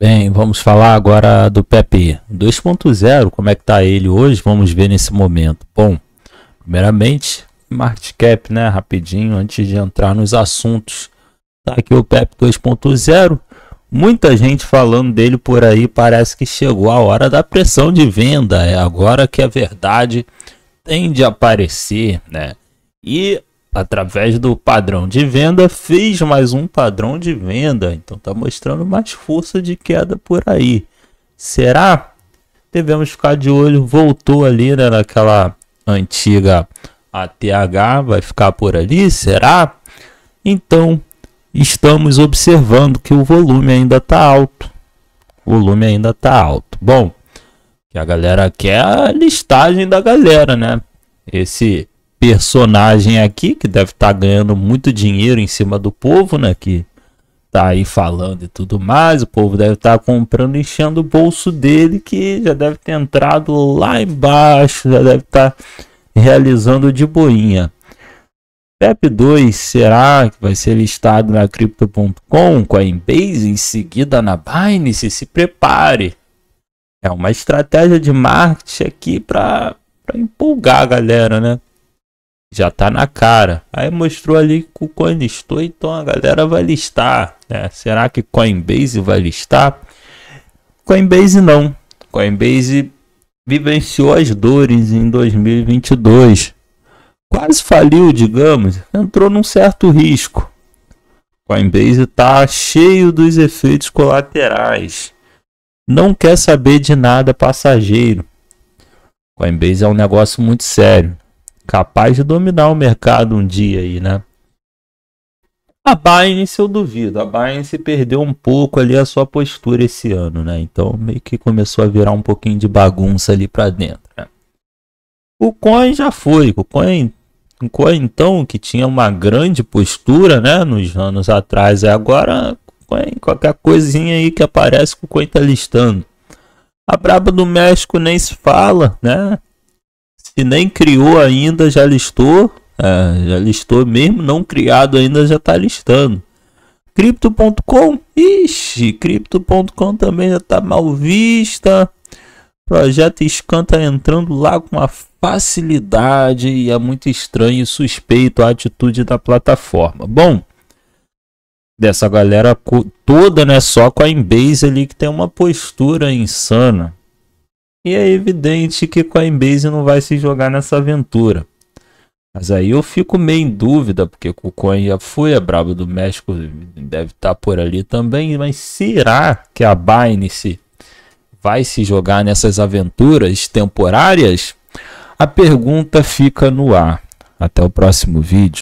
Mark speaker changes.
Speaker 1: Bem, vamos falar agora do Pepe 2.0, como é que está ele hoje? Vamos ver nesse momento. Bom, primeiramente, market cap, né, rapidinho, antes de entrar nos assuntos. Tá aqui o PEP 2.0. Muita gente falando dele por aí, parece que chegou a hora da pressão de venda, é agora que a verdade tende a aparecer, né? E através do padrão de venda, fez mais um padrão de venda. Então está mostrando mais força de queda por aí. Será? Devemos ficar de olho. Voltou ali né, naquela antiga ATH, vai ficar por ali? Será? Então estamos observando que o volume ainda está alto. O volume ainda está alto. Bom, que a galera quer a listagem da galera, né? Esse personagem aqui que deve estar tá ganhando muito dinheiro em cima do povo, né? Que tá aí falando e tudo mais. O povo deve estar tá comprando, enchendo o bolso dele, que já deve ter entrado lá embaixo, já deve estar tá realizando de boinha. PEP 2 será que vai ser listado na Crypto.com, Coinbase, em seguida na Binance? Se prepare. É uma estratégia de marketing aqui para empolgar a galera, né? já tá na cara. Aí mostrou ali que o estou então a galera vai listar. Né? Será que Coinbase vai listar? Coinbase não. Coinbase vivenciou as dores em 2022. Quase faliu, digamos, entrou num certo risco. Coinbase está cheio dos efeitos colaterais. Não quer saber de nada passageiro. Coinbase é um negócio muito sério capaz de dominar o mercado um dia aí, né? A Binance eu duvido. A Binance perdeu um pouco ali a sua postura esse ano, né? Então meio que começou a virar um pouquinho de bagunça ali para dentro. Né? O Coin já foi. O Coin, o Coin então que tinha uma grande postura, né? Nos anos atrás, agora Coin, qualquer coisinha aí que aparece, o Coin tá listando. A braba do México nem se fala, né? Se nem criou ainda, já listou. É, já listou mesmo, não criado ainda, já está listando. Crypto.com? Ixi, Crypto.com também já está mal vista. Projeto Scan tá entrando lá com uma facilidade e é muito estranho e suspeito a atitude da plataforma. Bom, dessa galera toda, né? Só com a Embase ali que tem uma postura insana. E é evidente que Coinbase não vai se jogar nessa aventura. Mas aí eu fico meio em dúvida, porque o Coin já foi a é Brabo do México, deve estar tá por ali também, mas será que a Binance vai se jogar nessas aventuras temporárias? A pergunta fica no ar. Até o próximo vídeo.